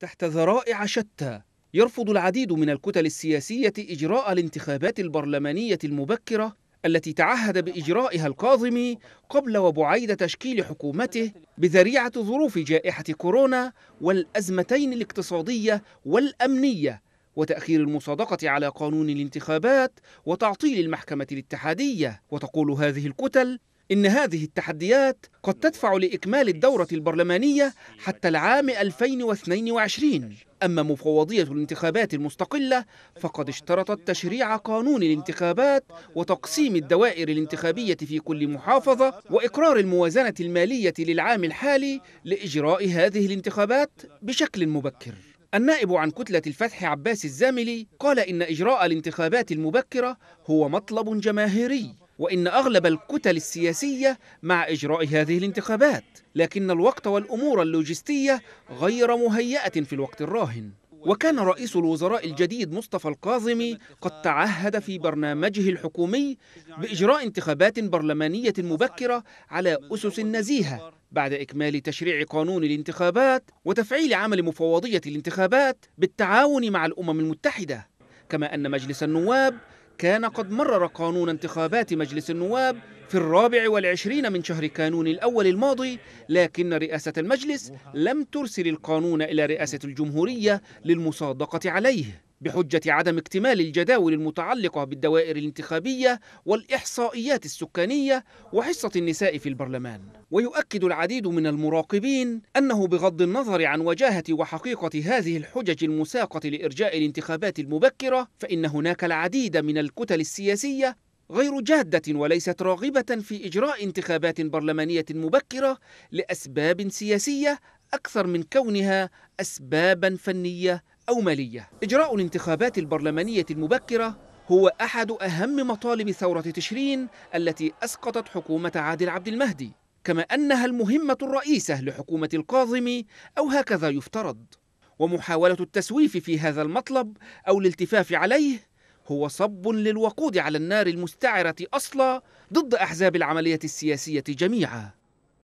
تحت ذرائع شتى يرفض العديد من الكتل السياسية إجراء الانتخابات البرلمانية المبكرة التي تعهد بإجرائها الكاظمي قبل وبعيد تشكيل حكومته بذريعة ظروف جائحة كورونا والأزمتين الاقتصادية والأمنية وتأخير المصادقة على قانون الانتخابات وتعطيل المحكمة الاتحادية وتقول هذه الكتل إن هذه التحديات قد تدفع لإكمال الدورة البرلمانية حتى العام 2022 أما مفوضية الانتخابات المستقلة فقد اشترطت تشريع قانون الانتخابات وتقسيم الدوائر الانتخابية في كل محافظة وإقرار الموازنة المالية للعام الحالي لإجراء هذه الانتخابات بشكل مبكر النائب عن كتلة الفتح عباس الزاملي قال إن إجراء الانتخابات المبكرة هو مطلب جماهيري وإن أغلب الكتل السياسية مع إجراء هذه الانتخابات لكن الوقت والأمور اللوجستية غير مهيئة في الوقت الراهن وكان رئيس الوزراء الجديد مصطفى القاظمي قد تعهد في برنامجه الحكومي بإجراء انتخابات برلمانية مبكرة على أسس نزيهة بعد إكمال تشريع قانون الانتخابات وتفعيل عمل مفوضية الانتخابات بالتعاون مع الأمم المتحدة كما أن مجلس النواب كان قد مرر قانون انتخابات مجلس النواب في الرابع والعشرين من شهر كانون الأول الماضي لكن رئاسة المجلس لم ترسل القانون إلى رئاسة الجمهورية للمصادقة عليه بحجة عدم اكتمال الجداول المتعلقة بالدوائر الانتخابية والإحصائيات السكانية وحصة النساء في البرلمان ويؤكد العديد من المراقبين أنه بغض النظر عن وجاهة وحقيقة هذه الحجج المساقة لإرجاء الانتخابات المبكرة فإن هناك العديد من الكتل السياسية غير جادة وليست راغبة في إجراء انتخابات برلمانية مبكرة لأسباب سياسية أكثر من كونها أسبابا فنية أو مالية إجراء الانتخابات البرلمانية المبكرة هو أحد أهم مطالب ثورة تشرين التي أسقطت حكومة عادل عبد المهدي كما أنها المهمة الرئيسة لحكومة القاظم أو هكذا يفترض ومحاولة التسويف في هذا المطلب أو الالتفاف عليه هو صب للوقود على النار المستعرة أصلا ضد أحزاب العملية السياسية جميعاً